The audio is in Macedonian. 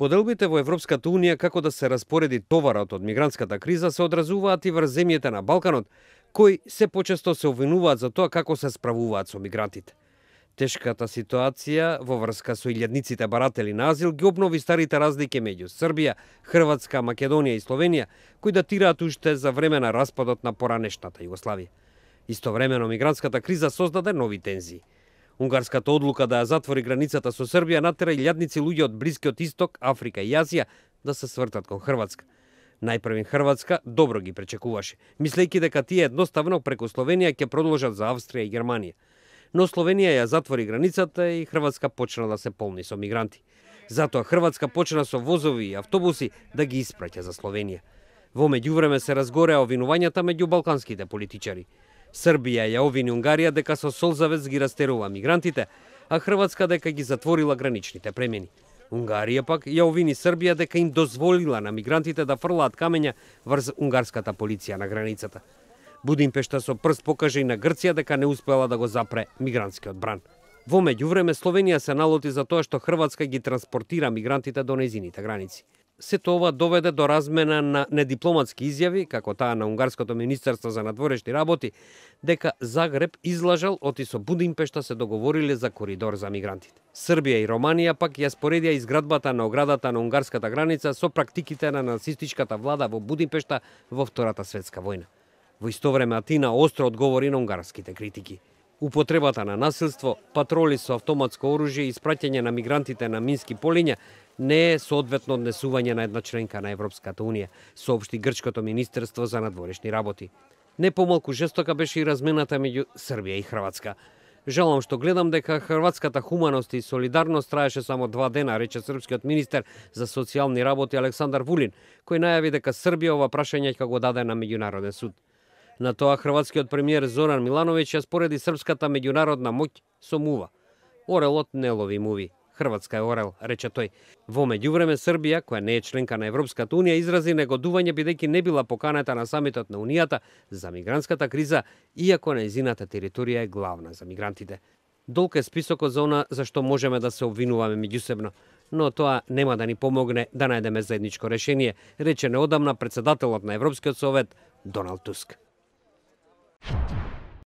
Поделбите во Европската Унија како да се распореди товарот од мигрантската криза се одразуваат и врз земјите на Балканот, кои се почесто се обвинуваат за тоа како се справуваат со мигрантите. Тешката ситуација во врска со илјадниците баратели на азил ги обнови старите разлики меѓу Србија, Хрватска, Македонија и Словенија, кои датираат уште за време на распадот на поранешната Југославија. Истовремено, мигрантската криза создаде нови тензии – Унгарската одлука да ја затвори границата со Србија натера илјадници луѓе од Блискиот Исток, Африка и Азија да се свртат кон Хрватска. Најпрвин Хрватска добро ги пречекуваше, мислејќи дека тие едноставно преку Словенија ќе продолжат за Австрија и Германија. Но Словенија ја затвори границата и Хрватска почна да се полни со мигранти. Затоа Хрватска почна со возови и автобуси да ги испраќа за Словенија. Во меѓувреме се разгореа овинувањата меѓу балканските политичари. Србија ја обвини Унгарија дека со солзавец ги растерува мигрантите, а Хрватска дека ги затворила граничните премени. Унгарија пак ја обвини Србија дека им дозволила на мигрантите да фрлаат камења врз унгарската полиција на границата. Будимпешта со прст покаже и на Грција дека не успела да го запре мигрантскиот бран. Во меѓувреме Словенија се налоти за тоа што Хрватска ги транспортира мигрантите до нејзините граници. Сето ова доведе до размена на недипломатски изјави, како таа на Унгарското министерство за надворешни работи, дека Загреб излажал оти со Будимпешта се договориле за коридор за мигрантите. Србија и Романија пак ја споредија изградбата на оградата на унгарската граница со практиките на нацистичката влада во Будимпешта во Втората светска војна. Во исто време Атина остро одговори на унгарските критики. Употребата на насилство, патроли со автоматско оружје и спраќање на мигрантите на мински полиња не е соодветно однесување на една членка на Европската Унија, сообшти Грчкото Министерство за надворешни работи. Не помалку жестока беше и размената меѓу Србија и Хрватска. Жалам што гледам дека хрватската хуманост и солидарност траеше само два дена, рече српскиот министер за социјални работи Александар Вулин, кој најави дека Србија ова прашање ќе го даде на меѓународен суд. На тоа хрватскиот премиер Зоран Милановиќ ја спореди српската меѓународна моќ со мува. Орелот не лови муви. Хрватска е орел, рече тој. Во меѓувреме Србија, која не е членка на Европската унија, изрази негодување бидејќи не била поканета на самитот на унијата за мигрантската криза, иако нејзината територија е главна за мигрантите. Долг е списокот за она за што можеме да се обвинуваме меѓусебно, но тоа нема да ни помогне да најдеме заедничко решение, рече неодамна председателот на Европскиот совет Доналд Туск.